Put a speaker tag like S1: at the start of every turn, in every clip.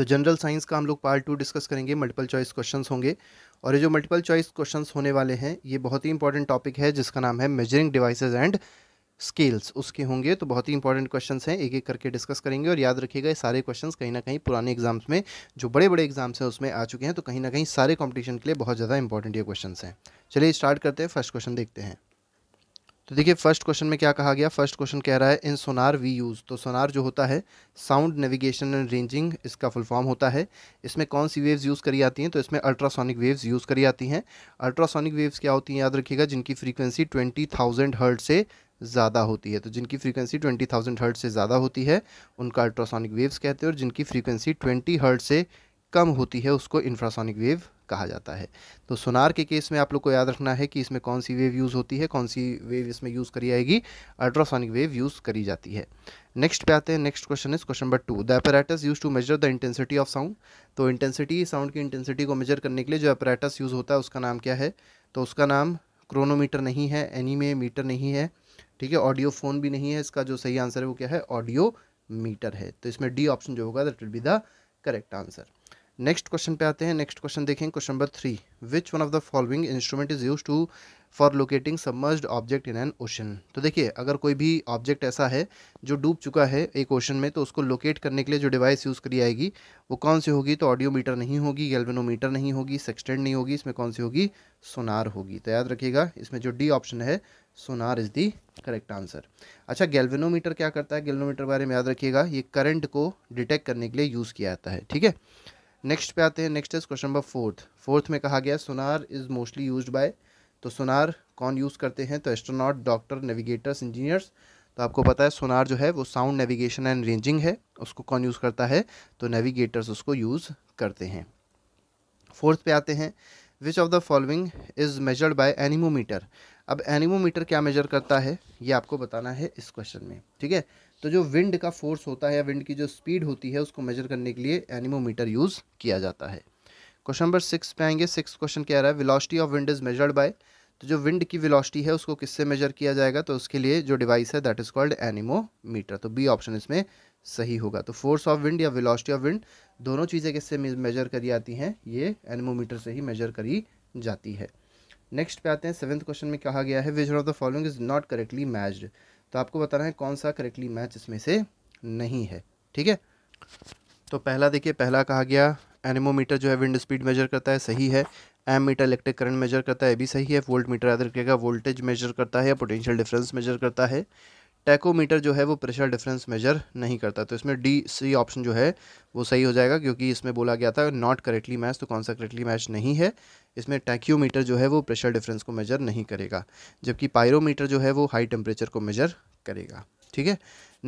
S1: तो general science का हम लोग पार्ट टू डिस्कस करेंगे मल्टीपल चॉइस क्वेश्चंस होंगे और ये जो मल्टीपल चॉइस क्वेश्चंस होने वाले हैं ये बहुत ही इंपॉर्टेंट टॉपिक है जिसका नाम है मेजरिंग डिवाइसेज एंड स्केल्स उसके होंगे तो बहुत ही इंपॉर्टेंट क्वेश्चन हैं एक एक करके डिस्कस करेंगे और याद रखिएगा ये सारे क्वेश्चन कहीं ना कहीं पुराने एग्जाम्स में जो बड़े बड़े एग्जाम्स हैं उसमें आ चुके हैं तो कहीं ना कहीं सारे कॉम्पिटिशन के लिए बहुत ज़्यादा इंपॉर्टेंट ये क्वेश्चन हैं चलिए स्टार्ट करते हैं फर्स्ट क्वेश्चन देखते हैं तो देखिए फर्स्ट क्वेश्चन में क्या कहा गया फर्स्ट क्वेश्चन कह रहा है इन सोनार वी यूज़ तो सोनार जो होता है साउंड नेविगेशन एंड रेंजिंग इसका फुल फॉर्म होता है इसमें कौन सी वेव्स यूज़ करी जाती हैं तो इसमें अल्ट्रासोनिक वेव्स यूज़ करी जाती हैं अल्ट्रासोनिक वेव्स क्या होती हैं याद रखिएगा जिनकी फ्रीक्वेंसी ट्वेंटी थाउजेंड हर्ट से ज़्यादा होती है तो जिनकी फ्रीक्वेंसी ट्वेंटी थाउजेंड हर्ट से ज़्यादा होती है उनका अल्ट्रासोनिक वेव्स कहते हैं और जिनकी फ्रीक्वेंसी ट्वेंटी हर्ट से कम होती है उसको इंफ्रासोनिक वेव कहा जाता है तो सोनार के केस में आप लोग को याद रखना है कि इसमें कौन सी वेव यूज़ होती है कौन सी वेव इसमें यूज़ करी जाएगी अल्ट्रासोनिक वेव यूज़ करी जाती है नेक्स्ट पे आते हैं next question is question number two the apparatus use to measure the intensity of sound तो इंटेंसिटी साउंड की इंटेंसिटी को मेजर करने के लिए जो अपराटस यूज़ होता है उसका नाम क्या है तो उसका नाम क्रोनोमीटर नहीं है एनीमे मीटर नहीं है ठीक है ऑडियो फोन भी नहीं है इसका जो सही आंसर है वो क्या है ऑडियो मीटर है तो इसमें डी ऑप्शन जो होगा that will be the correct answer next question पे आते हैं नेक्स्ट क्वेश्चन देखें question number three which one of the following instrument is use to for locating submerged object in an ocean तो देखिए अगर कोई भी ऑब्जेक्ट ऐसा है जो डूब चुका है एक ओशन में तो उसको लोकेट करने के लिए जो डिवाइस यूज़ करी आएगी वो कौन सी होगी तो ऑडियो मीटर नहीं होगी गैल्वेनोमीटर नहीं होगी सेक्सटेंड नहीं होगी इसमें कौन सी होगी सोनार होगी तो याद रखिएगा इसमें जो डी ऑप्शन है sonar is the correct answer अच्छा गैल्वेनोमीटर क्या करता है गैल्वेनोमीटर के बारे में याद रखिएगा ये करंट को डिटेक्ट करने के लिए यूज़ किया जाता है ठीक है नेक्स्ट पे आते हैं next is question number fourth fourth में कहा गया sonar is mostly use by तो सोनार कौन यूज़ करते हैं तो एस्ट्रोनॉट डॉक्टर नेविगेटर्स इंजीनियर्स तो आपको पता है सोनार जो है वो साउंड नेविगेशन एंड रेंजिंग है उसको कौन यूज़ करता है तो नेविगेटर्स उसको यूज़ करते हैं फोर्थ पे आते हैं which of the following is measured by anemometer अब एनिमोमीटर क्या मेजर करता है ये आपको बताना है इस क्वेश्चन में ठीक है तो जो विंड का फोर्स होता है या विंड की जो स्पीड होती है उसको मेजर करने के लिए एनिमोमीटर यूज़ किया जाता है क्वेश्चन नंबर सिक्स पे आएंगे सिक्स क्वेश्चन क्या रहा है velocity of wind is measured by तो जो विंड की विलॉसिटी है उसको किससे मेजर किया जाएगा तो उसके लिए जो डिवाइस है दैट इज़ कॉल्ड एनिमोमीटर तो बी ऑप्शन इसमें सही होगा तो फोर्स ऑफ विंड या विलॉसिटी ऑफ विंड दोनों चीज़ें किससे मेजर करी आती हैं ये एनिमोमीटर से ही मेजर करी जाती है नेक्स्ट पे आते हैं सेवन्थ क्वेश्चन में कहा गया है which one of the following is not correctly matched तो आपको बताना है कौन सा करेक्टली मैच इसमें से नहीं है ठीक है तो पहला देखिए पहला कहा गया एनिमोमीटर जो है विंड स्पीड मेजर करता है सही है ammeter electric current measure करता है भी सही है वोल्ट मीटर अदर रखिएगा वोल्टेज मेजर करता है या पोटेंशियल डिफरेंस मेजर करता है टैकोमीटर जो है वो प्रेशर डिफरेंस मेजर नहीं करता तो इसमें डी सी ऑप्शन जो है वो सही हो जाएगा क्योंकि इसमें बोला गया था नॉट करेक्टली मैच तो कौन सा करेक्टली मैच नहीं है इसमें टैक्योमीटर जो है वो प्रेशर डिफरेंस को मेजर नहीं करेगा जबकि पायरोमीटर जो है वो हाई टेम्परेचर को मेजर करेगा ठीक है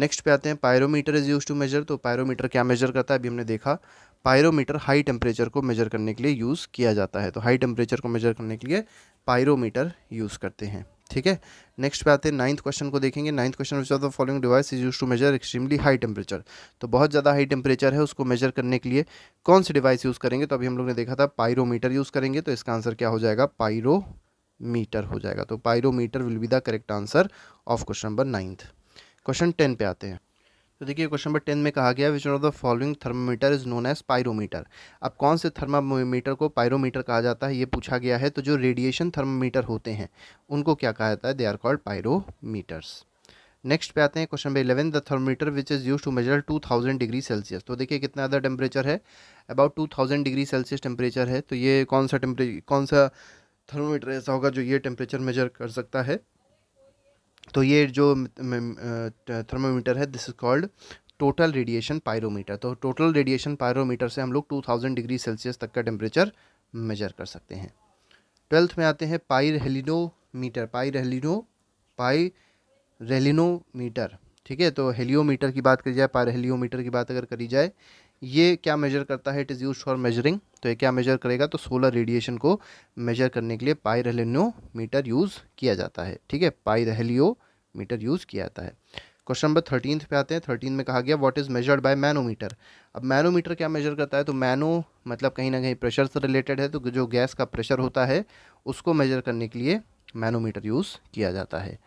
S1: नेक्स्ट पे आते हैं pyrometer is use to measure तो पायरोमीटर क्या मेजर करता है अभी हमने देखा पायरोमीटर हाई टेम्परेचर को मेजर करने के लिए यूज़ किया जाता है तो हाई टेम्परेचर को मेजर करने के लिए पायरोमीटर यूज़ करते हैं ठीक है नेक्स्ट पे आते हैं नाइन्थ क्वेश्चन को देखेंगे ninth question which of the following device is use to measure extremely high temperature तो बहुत ज़्यादा हाई टेम्परेचर है उसको मेजर करने के लिए कौन सी डिवाइस यूज़ करेंगे तो अभी हम लोग ने देखा था पायरोमीटर यूज़ करेंगे तो इसका आंसर क्या हो जाएगा पायरोमीटर हो जाएगा तो pyrometer will be the correct answer of question number ninth question ten पे आते हैं तो देखिए क्वेश्चन नंबर टेन में कहा गया which of the following thermometer is known as pyrometer अब कौन से थर्मामीटर को पायरोमीटर कहा जाता है ये पूछा गया है तो जो रेडिएशन थर्मोमीटर होते हैं उनको क्या कहा जाता है they are called pyrometers next पे आते हैं question number eleven the thermometer which is use to measure two thousand degree Celsius तो देखिए कितना ज़्यादा टेम्परेचर है about two thousand degree Celsius temperature है तो ये कौन सा टेम्परे कौन सा थर्मोमीटर ऐसा होगा जो ये टेम्परेचर मेजर कर सकता है तो ये जो थर्मोमीटर है this is called total radiation pyrometer तो टोटल रेडिएशन पायरोमीटर से हम लोग 2000 डिग्री सेल्सियस तक का टेम्परेचर मेजर कर सकते हैं ट्वेल्थ में आते हैं पाई मीटर पाई रेलिनो पाई मीटर ठीक है तो हेलियोमीटर की बात करी जाए पाई हेलियोमीटर की बात अगर करी जाए ये क्या मेजर करता है it is use for measuring तो ये क्या मेजर करेगा तो सोलर रेडिएशन को मेजर करने के लिए पाई मीटर यूज़ किया जाता है ठीक है पाई रेलियो मीटर यूज़ किया जाता है क्वेश्चन नंबर थर्टीन पे आते हैं थर्टीन में कहा गया what is measured by manometer अब मैनोमीटर क्या मेजर करता है तो मैनो मतलब कहीं ना कहीं प्रेशर से रिलेटेड है तो जो गैस का प्रेशर होता है उसको मेजर करने के लिए मैनोमीटर यूज़ किया जाता है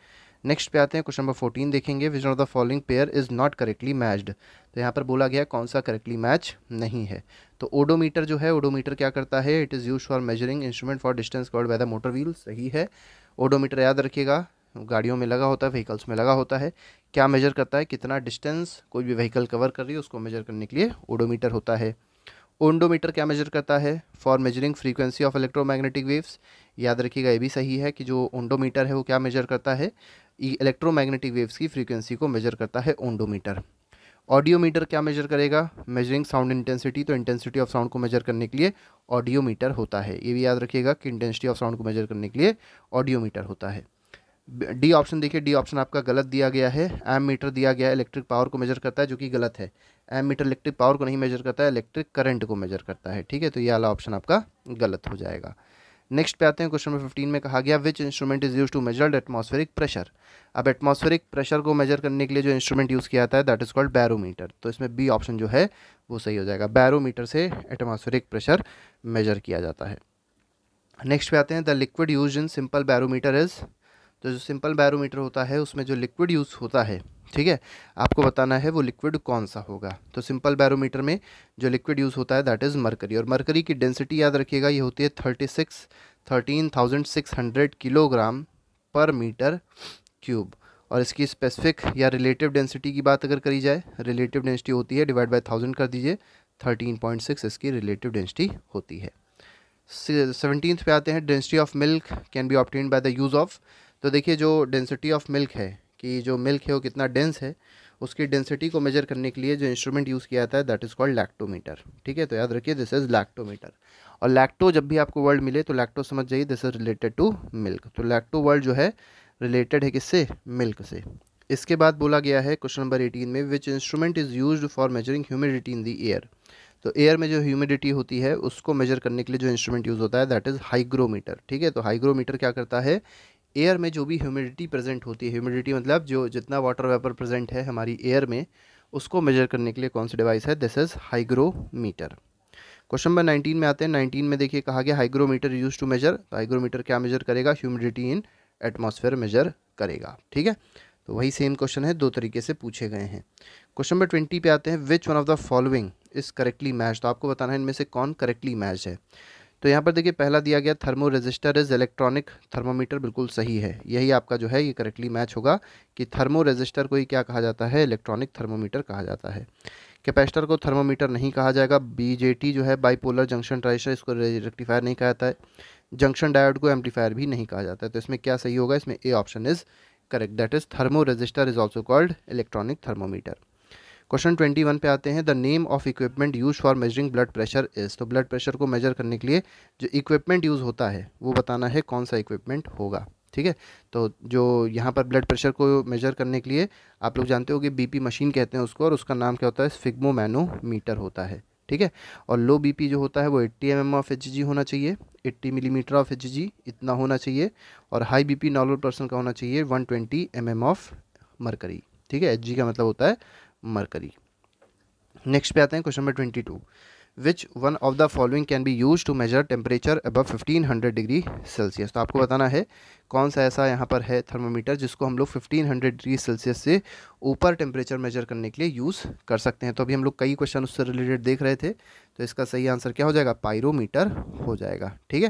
S1: नेक्स्ट पे आते हैं क्वेश्चन नंबर फोर्टीन देखेंगे which of the following pair is not correctly matched तो यहाँ पर बोला गया कौन सा करेक्टली मैच नहीं है तो ओडोमीटर जो है ओडोमीटर क्या करता है it is use for measuring instrument for distance called by the motor wheel सही है ओडोमीटर याद रखिएगा गाड़ियों में लगा होता है व्हीकल्स में लगा होता है क्या मेजर करता है कितना डिस्टेंस कोई भी व्हीकल कवर कर रही है उसको मेजर करने के लिए ओडोमीटर होता है ओंडोमीटर क्या मेजर करता है for measuring frequency of electromagnetic waves याद रखिएगा ये भी सही है कि जो ओंडोमीटर है वो क्या मेजर करता है इलेक्ट्रोमैग्नेटिक e- वेव्स की फ्रीक्वेंसी को मेजर करता है ओंडोमीटर ऑडियोमीटर क्या मेजर करेगा मेजरिंग साउंड इंटेंसिटी तो इंटेंसिटी ऑफ साउंड को मेजर करने के लिए ऑडियोमीटर होता है ये भी याद रखिएगा कि इंटेंसिटी ऑफ साउंड को मेजर करने के लिए ऑडियोमीटर होता है डी ऑप्शन देखिए डी ऑप्शन आपका गलत दिया गया है एम मीटर दिया गया है इलेक्ट्रिक पावर को मेजर करता है जो कि गलत है मीटर इलेक्ट्रिक पावर को नहीं मेजर करता है इलेक्ट्रिक करंट को मेजर करता है ठीक है तो ये वाला ऑप्शन आपका गलत हो जाएगा नेक्स्ट पे आते हैं क्वेश्चन नंबर फिफ्टीन में कहा गया which instrument is use to measure atmospheric pressure अब एटमॉस्फेरिक प्रेशर को मेजर करने के लिए जो इंस्ट्रूमेंट यूज़ किया जाता है दैट इज़ कॉल्ड बैरोमीटर तो इसमें बी ऑप्शन जो है वो सही हो जाएगा बैरोमीटर से एटमॉस्फेरिक प्रेशर मेजर किया जाता है नेक्स्ट पे आते हैं the liquid use in simple barometer is तो जो सिंपल बैरोमीटर होता है उसमें जो लिक्विड यूज़ होता है ठीक है आपको बताना है वो लिक्विड कौन सा होगा तो सिंपल बैरोमीटर में जो लिक्विड यूज़ होता है दैट इज़ मरकरी और मरकरी की डेंसिटी याद रखिएगा ये होती है thirty six thirteen thousand six hundred kilogram per metre cube और इसकी स्पेसिफिक या रिलेटिव डेंसिटी की बात अगर करी जाए रिलेटिव डेंसिटी होती है डिवाइड बाई थाउजेंड कर दीजिए थर्टीन पॉइंट सिक्स इसकी रिलेटिव डेंसिटी होती है सेवनटीन पे आते हैं density of milk can be obtain by the use of तो देखिए जो डेंसिटी ऑफ मिल्क है कि जो मिल्क है वो कितना डेंस है उसकी डेंसिटी को मेजर करने के लिए जो इंस्ट्रूमेंट यूज़ किया जाता है दैट इज़ कॉल्ड लैक्टोमीटर ठीक है तो याद रखिए दिस इज़ लैक्टोमीटर और लैक्टो जब भी आपको वर्ड मिले तो लैक्टो समझ जाइए this is related to milk तो लैक्टो वर्ड जो है रिलेटेड है किससे मिल्क से इसके बाद बोला गया है क्वेश्चन नंबर एटीन में which instrument is use for measuring humidity in the air तो एयर में जो ह्यूमिडिटी होती है उसको मेजर करने के लिए जो इंस्ट्रूमेंट यूज़ होता है दैट इज़ हाइग्रोमीटर ठीक है तो हाइग्रोमीटर क्या करता है एयर में जो भी ह्यूमिडिटी प्रेजेंट होती है ह्यूमिडिटी मतलब जो जितना वाटर वेपर प्रेजेंट है हमारी एयर में उसको मेजर करने के लिए कौन सी डिवाइस है this is hygrometer question number nineteen में आते हैं नाइनटीन में देखिए कहा गया hygrometer use to measure hygrometer क्या मेजर करेगा ह्यूमिडिटी इन एटमोसफेयर मेजर करेगा ठीक है तो वही सेम क्वेश्चन है दो तरीके से पूछे गए हैं क्वेश्चन नंबर ट्वेंटी पे आते हैं which one of the following is correctly match तो आपको बताना है इनमें से कौन करेक्टली मैच है तो यहाँ पर देखिए पहला दिया गया thermo resistor is electronic thermometer बिल्कुल सही है यही आपका जो है ये करेक्टली मैच होगा कि थर्मो रेजिस्टर को ही क्या कहा जाता है इलेक्ट्रॉनिक थर्मोमीटर कहा जाता है कैपेसिटर को थर्मोमीटर नहीं कहा जाएगा बीजेटी जो है बाईपोलर जंक्शन ट्राइस्टर इसको रेक्टिफायर नहीं कहा जाता है जंक्शन डायोड को एम्पलीफायर भी नहीं कहा जाता है तो इसमें क्या सही होगा इसमें A option is correct that is thermo resistor is also called electronic thermometer question twenty one पे आते हैं the name of equipment use for measuring blood pressure is तो ब्लड प्रेशर को मेजर करने के लिए जो इक्विपमेंट यूज़ होता है वो बताना है कौन सा इक्विपमेंट होगा ठीक है तो जो यहाँ पर ब्लड प्रेशर को मेजर करने के लिए आप लोग जानते हो कि बी मशीन कहते हैं उसको और उसका नाम क्या होता है फिग्मोमैनोमीटर होता है ठीक है और लो बी जो होता है वो एट्टी एम ऑफ एच होना चाहिए 80 मिलीमीटर ऑफ एच इतना होना चाहिए और हाई बीपी नॉर्मल पर्सन का होना चाहिए 120 ट्वेंटी mm ऑफ मरकरी ठीक है एच का मतलब होता है मरकरी नेक्स्ट पे आते हैं question number twenty two which one of the following can be use to measure temperature above fifteen hundred degree Celsius तो आपको बताना है कौन सा ऐसा यहाँ पर है थर्मोमीटर जिसको हम लोग फिफ्टीन हंड्रेड डिग्री सेल्सियस से ऊपर टेम्परेचर मेजर करने के लिए यूज़ कर सकते हैं तो अभी हम लोग कई क्वेश्चन उससे रिलेटेड देख रहे थे तो इसका सही आंसर क्या हो जाएगा पायरोमीटर हो जाएगा ठीक है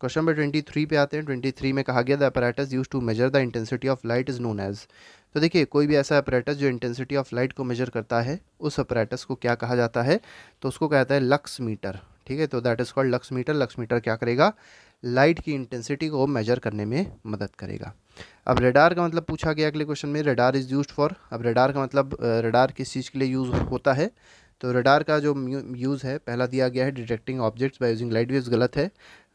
S1: क्वेश्चन नंबर ट्वेंटी थ्री पे आते हैं ट्वेंटी थ्री में कहा गया the apparatus use to measure the intensity of light is known as तो देखिए कोई भी ऐसा अपरेटस जो इंटेंसिटी ऑफ लाइट को मेजर करता है उस अपरेटस को क्या कहा जाता है तो उसको कहता है लक्स मीटर ठीक है तो that is called lux metre lux metre क्या करेगा लाइट की इंटेंसिटी को मेजर करने में मदद करेगा अब रेडार का मतलब पूछा गया अगले क्वेश्चन में रेडार इज़ यूज फॉर अब रेडार का मतलब रेडार किस चीज़ के लिए यूज़ होता है तो रेडार का जो यूज़ है पहला दिया गया है detecting objects by using light waves गलत है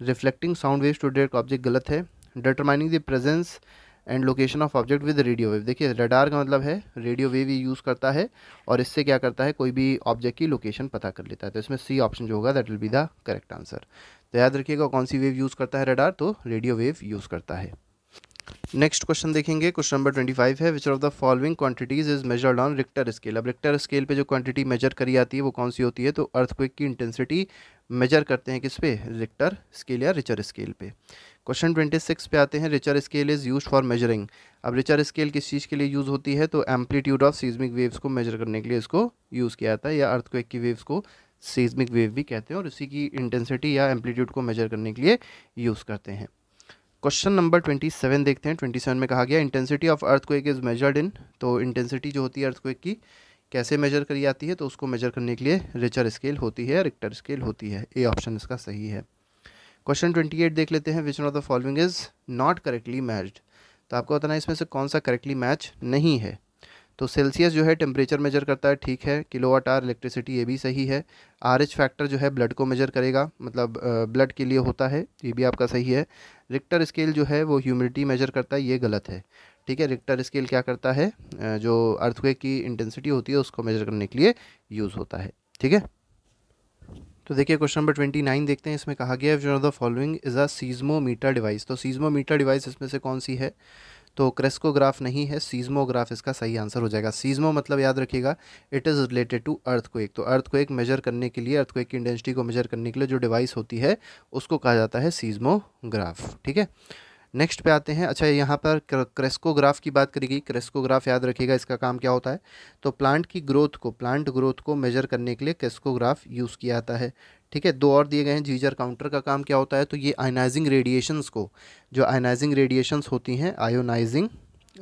S1: reflecting sound waves to detect object गलत है determining the presence and location of object with radio wave देखिए रडार का मतलब है रेडियो वेव ये यूज़ करता है और इससे क्या करता है कोई भी ऑब्जेक्ट की लोकेशन पता कर लेता है तो इसमें सी ऑप्शन जो होगा that will be the correct answer तो याद रखिएगा कौन सी वेव यूज़ करता है रडार तो रेडियो वेव यूज़ करता है नेक्स्ट क्वेश्चन देखेंगे क्वेश्चन नंबर ट्वेंटी फाइव है which of the following quantities is measured on Richter scale अब रिक्टर स्केल पे जो क्वांटिटी मेजर करी जाती है वो कौन सी होती है तो अर्थक्वेक की इंटेंसिटी मेजर करते हैं किस पे रिक्टर स्केल या रिचर स्केल पे क्वेश्चन 26 पे आते हैं Richter scale is use for measuring अब रिचर स्केल किस चीज़ के लिए यूज़ होती है तो एम्पलीट्यूड ऑफ सीजमिक वेव्स को मेजर करने के लिए इसको यूज़ किया जाता है या अर्थक्वेक की वेव्स को सीजमिक वेव भी कहते हैं और इसी की इंटेंसिटी या एम्पलीट्यूड को मेजर करने के लिए यूज़ करते हैं क्वेश्चन नंबर ट्वेंटी सेवन देखते हैं ट्वेंटी सेवन में कहा गया intensity of earthquake is measured in तो इंटेंसिटी जो होती है अर्थक्वेक की कैसे मेजर करी जाती है तो उसको मेजर करने के लिए रिचर स्केल होती है रिक्टर स्केल होती है ए ऑप्शन इसका सही है क्वेश्चन ट्वेंटी एट देख लेते हैं which of the following is not correctly matched तो आपको बताना इसमें से कौन सा करेक्टली मैच नहीं है तो सेल्सियस जो है टेम्परेचर मेजर करता है ठीक है किलो वाट आर इलेक्ट्रिसिटी ये भी सही है आर एच फैक्टर जो है ब्लड को मेजर करेगा मतलब ब्लड के लिए होता है ये भी आपका सही है रिक्टर स्केल जो है वो ह्यूमिडिटी मेजर करता है ये गलत है ठीक है रिक्टर स्केल क्या करता है जो अर्थवे की इंटेंसिटी होती है उसको मेजर करने के लिए यूज़ होता है ठीक है तो देखिए क्वेश्चन नंबर ट्वेंटी नाइन देखते हैं इसमें कहा गया है the following is a seismometer device तो सीजमोमीटर डिवाइस इसमें से कौन सी है तो क्रेस्कोग्राफ नहीं है सीजमोग्राफ इसका सही आंसर हो जाएगा सीजमो मतलब याद रखिएगा it is related to earth को एक तो अर्थ को एक मेजर करने के लिए अर्थ को एक की इंडेंसिटी को मेजर करने के लिए जो डिवाइस होती है उसको कहा जाता है सीजमोग्राफ ठीक है नेक्स्ट पे आते हैं अच्छा यहाँ पर क्रेस्कोग्राफ की बात करेगी क्रेस्कोग्राफ याद रखिएगा इसका काम क्या होता है तो प्लांट की ग्रोथ को प्लांट ग्रोथ को मेजर करने के लिए क्रेस्कोग्राफ यूज़ किया जाता है ठीक है दो और दिए गए हैं जीजर काउंटर का काम क्या होता है तो ये आयनाइजिंग रेडिएशंस को जो आयनाइजिंग रेडिएशंस होती हैं आयोनाइजिंग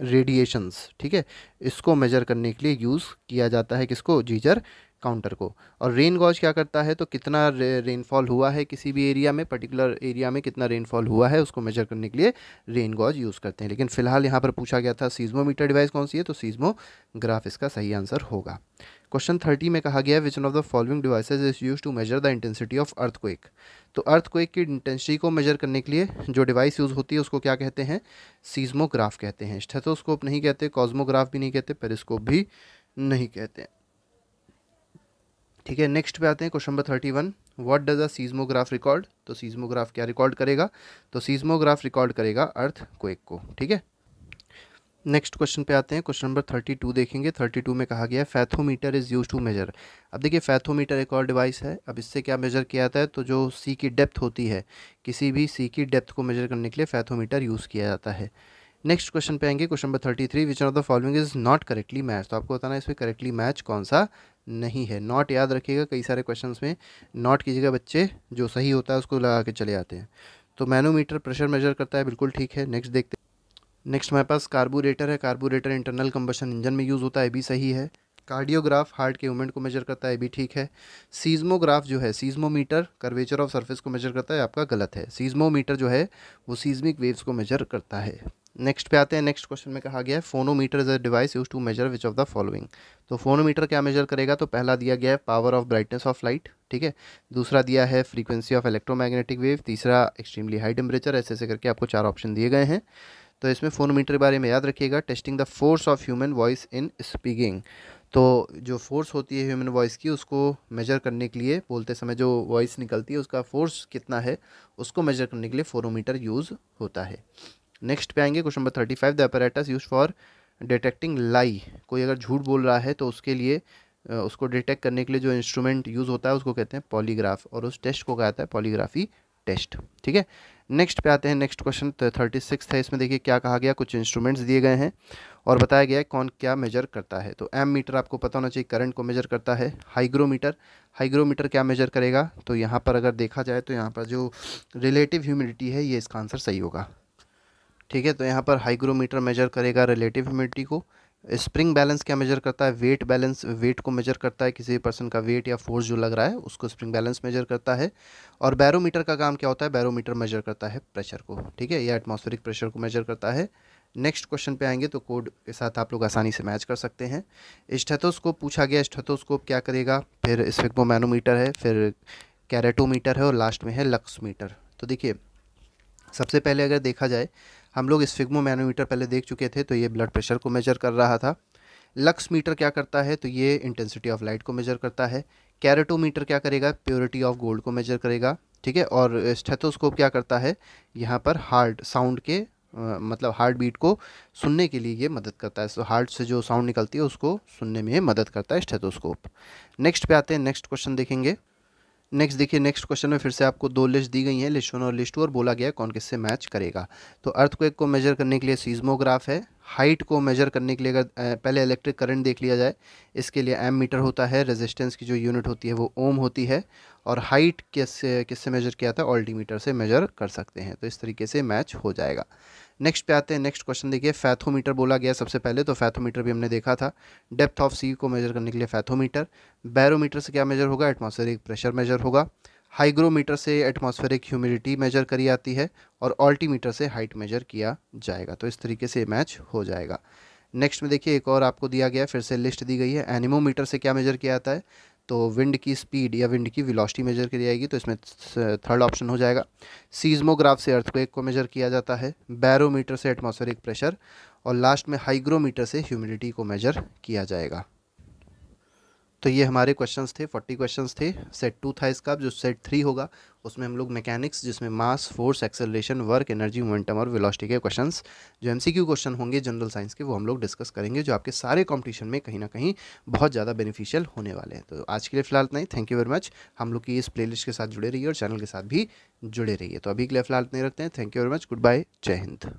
S1: रेडिएशंस ठीक है इसको मेजर करने के लिए यूज़ किया जाता है किसको जीजर काउंटर को और रेन गॉज क्या करता है तो कितना रेनफॉल हुआ है किसी भी एरिया में पर्टिकुलर एरिया में कितना रेनफॉल हुआ है उसको मेजर करने के लिए रेन गॉज यूज़ करते हैं लेकिन फिलहाल यहाँ पर पूछा गया था सीज्मोमीटर डिवाइस कौन सी है तो सीज्मोग्राफ इसका सही आंसर होगा क्वेश्चन थर्टी में कहा गया which one of the following devices is use to measure the intensity of earth तो अर्थ की इंटेंसिटी को मेजर करने के लिए जो डिवाइस यूज़ होती है उसको क्या कहते हैं सीज्मोग्राफ कहते हैं स्टेथोस्कोप नहीं कहते कॉजमोग्राफ भी नहीं कहते पेरिस्कोप भी नहीं कहते हैं ठीक है नेक्स्ट पे आते हैं question number thirty one what does a seismograph record तो सीजमोग्राफ क्या रिकॉर्ड करेगा तो सीजमोग्राफ रिकॉर्ड करेगा अर्थ क्वेक को ठीक है नेक्स्ट क्वेश्चन पे आते हैं क्वेश्चन नंबर थर्टी टू देखेंगे थर्टी टू में कहा गया है fathometer is use to measure अब देखिए फैथोमीटर एक और डिवाइस है अब इससे क्या मेजर किया जाता है तो जो सी की डेप्थ होती है किसी भी सी की डेप्थ को मेजर करने के लिए फैथोमीटर यूज़ किया जाता है नेक्स्ट क्वेश्चन पे आएंगे question number thirty three which of the following is not correctly match तो आपको बताना है इसमें करेक्टली मैच कौन सा नहीं है नॉट याद रखिएगा कई सारे क्वेश्चन में नॉट की जगह बच्चे जो सही होता है उसको लगा के चले आते हैं तो मैनोमीटर प्रेशर मेजर करता है बिल्कुल ठीक है नेक्स्ट देखते नेक्स्ट हमारे पास कार्बोरेटर है कार्बोरेटर इंटरनल कम्बशन इंजन में यूज़ होता है भी सही है कार्डियोग्राफ हार्ट के मूवमेंट को मेजर करता है भी ठीक है सीज्मोग्राफ जो है सीज्मोमीटर कर्वेचर ऑफ सरफेस को मेजर करता है आपका गलत है सीज्मोमीटर जो है वो सीज्मिक वेव्स को मेजर करता है नेक्स्ट पे आते हैं नेक्स्ट क्वेश्चन में कहा गया है phonometer is a device use to measure which of the following तो फोनोमीटर क्या मेजर करेगा तो पहला दिया गया है power of brightness of light ठीक है दूसरा दिया है फ्रीक्वेंसी ऑफ इलेक्ट्रोमैग्नेटिक वेव तीसरा एक्सट्रीमली हाई टेम्परेचर ऐसे ऐसे करके आपको चार ऑप्शन दिए गए हैं तो इसमें फोनोमीटर के बारे में याद रखिएगा testing the force of human voice in speaking तो जो फोर्स होती है ह्यूमन वॉइस की उसको मेजर करने के लिए बोलते समय जो वॉइस निकलती है उसका फोर्स कितना है उसको मेजर करने के लिए फोनोमीटर यूज़ होता है नेक्स्ट पे आएंगे question number thirty five the apparatus use for detecting lie कोई अगर झूठ बोल रहा है तो उसके लिए उसको डिटेक्ट करने के लिए जो इंस्ट्रूमेंट यूज़ होता है उसको कहते हैं पॉलीग्राफ और उस टेस्ट को कहता है पॉलीग्राफी टेस्ट ठीक है नेक्स्ट पे आते हैं नेक्स्ट क्वेश्चन थर्टी सिक्स है इसमें देखिए क्या कहा गया कुछ इंस्ट्रूमेंट्स दिए गए हैं और बताया गया है कौन क्या मेजर करता है तो एम मीटर आपको पता होना चाहिए करंट को मेजर करता है हाइग्रोमीटर हाइग्रोमीटर क्या मेजर करेगा तो यहाँ पर अगर देखा जाए तो यहाँ पर जो रिलेटिव ह्यूमिडिटी है ये इसका आंसर सही होगा ठीक है तो यहाँ पर हाइग्रोमीटर मेजर करेगा रिलेटिव ह्यूमिडिटी को स्प्रिंग बैलेंस क्या मेजर करता है वेट बैलेंस वेट को मेजर करता है किसी पर्सन का वेट या फोर्स जो लग रहा है उसको स्प्रिंग बैलेंस मेजर करता है और बैरोमीटर का काम क्या होता है बैरोमीटर मेजर करता है प्रेशर को ठीक है या एटमॉस्फेरिक प्रेशर को मेजर करता है नेक्स्ट क्वेश्चन पे आएंगे तो कोड के साथ आप लोग आसानी से मैच कर सकते हैं स्टेथोस्कोप पूछा गया स्टेथोस्कोप क्या करेगा फिर स्विग्मोमैनोमीटर है फिर कैरेटोमीटर है और लास्ट में है लक्समीटर तो देखिए सबसे पहले अगर देखा जाए हम लोग इस फिग्मो मैनोमीटर पहले देख चुके थे तो ये ब्लड प्रेशर को मेजर कर रहा था लक्स मीटर क्या करता है तो ये इंटेंसिटी ऑफ लाइट को मेजर करता है कैरेटोमीटर क्या करेगा प्योरिटी ऑफ गोल्ड को मेजर करेगा ठीक है और स्टेथोस्कोप क्या करता है यहाँ पर हार्ट साउंड के आ, मतलब हार्ट बीट को सुनने के लिए ये मदद करता है सो हार्ट से जो साउंड निकलती है उसको सुनने में मदद करता है स्टेथोस्कोप नेक्स्ट पे आते हैं नेक्स्ट क्वेश्चन देखेंगे नेक्स्ट देखिए नेक्स्ट क्वेश्चन में फिर से आपको दो लिस्ट दी गई हैं लिस्ट वन और लिस्ट टू और बोला गया कौन किससे मैच करेगा तो अर्थक्वेक को मेजर करने के लिए सीज्मोग्राफ है हाइट को मेजर करने के लिए अगर पहले इलेक्ट्रिक करंट देख लिया जाए इसके लिए एम मीटर होता है रेजिस्टेंस की जो यूनिट होती है वो ओम होती है और हाइट किससे किससे मेजर किया था ऑल्टीमीटर से मेजर कर सकते हैं तो इस तरीके से मैच हो जाएगा नेक्स्ट पे आते हैं नेक्स्ट क्वेश्चन देखिए फैथोमीटर बोला गया सबसे पहले तो फैथोमीटर भी हमने देखा था डेप्थ ऑफ सी को मेजर करने के लिए फैथोमीटर बैरोमीटर से क्या मेजर होगा एटमॉस्फेरिक प्रेशर मेजर होगा हाइग्रोमीटर से एटमॉस्फेरिक ह्यूमिडिटी मेजर करी आती है और ऑल्टीमीटर से हाइट मेजर किया जाएगा तो इस तरीके से मैच हो जाएगा नेक्स्ट में देखिए एक और आपको दिया गया फिर से लिस्ट दी गई है एनिमोमीटर से क्या मेजर किया जाता है तो विंड की स्पीड या विंड की विलॉसिटी मेजर करी जाएगी तो इसमें थर्ड ऑप्शन हो जाएगा सीज्मोग्राफ से अर्थक्वेक को मेजर किया जाता है बैरोमीटर से एटमॉस्फेरिक प्रेशर और लास्ट में हाइग्रोमीटर से ह्यूमिडिटी को मेजर किया जाएगा तो ये हमारे क्वेश्चंस थे 40 क्वेश्चंस थे सेट टू था इसका जो सेट थ्री होगा उसमें हम लोग मैकेनिक्स जिसमें mass force acceleration work energy momentum और वेलोसिटी के क्वेश्चंस जो एमसीक्यू क्वेश्चन होंगे जनरल साइंस के वो हम लोग डिस्कस करेंगे जो आपके सारे कॉम्पिटिशन में कहीं ना कहीं बहुत ज़्यादा बेनिफिशियल होने वाले हैं तो आज के लिए फिलहाल नहीं थैंक यू वेरी मच हम लोग की इस प्ले के साथ जुड़े रहिए और चैनल के साथ भी जुड़े रहिए तो अभी के लिए फिलहाल नहीं रखते हैं thank you very much good bye जय हिंद